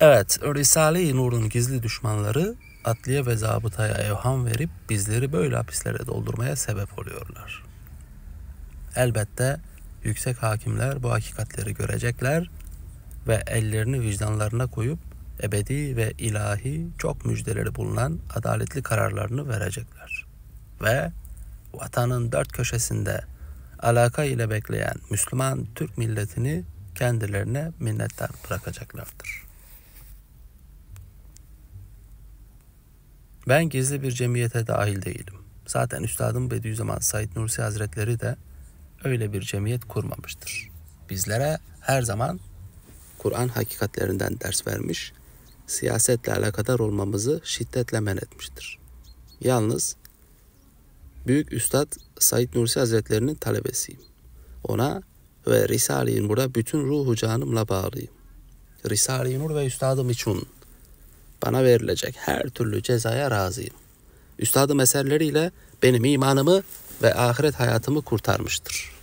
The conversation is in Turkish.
Evet, Risale-i Nur'un gizli düşmanları atliye ve zabıtaya evham verip bizleri böyle hapislere doldurmaya sebep oluyorlar. Elbette yüksek hakimler bu hakikatleri görecekler ve ellerini vicdanlarına koyup ebedi ve ilahi çok müjdeleri bulunan adaletli kararlarını verecekler. Ve vatanın dört köşesinde alaka ile bekleyen Müslüman Türk milletini kendilerine minnettar bırakacaklardır. Ben gizli bir cemiyete dahil değilim. Zaten Üstadım Bediüzzaman Said Nursi Hazretleri de öyle bir cemiyet kurmamıştır. Bizlere her zaman Kur'an hakikatlerinden ders vermiş, siyasetle alakadar olmamızı şiddetle men etmiştir. Yalnız Büyük Üstad Said Nursi Hazretlerinin talebesiyim. Ona ve Risale-i Nur'a bütün ruhu canımla bağlıyım. Risale-i Nur ve Üstadım için bana verilecek her türlü cezaya razıyım. Üstadım eserleriyle benim imanımı ve ahiret hayatımı kurtarmıştır.''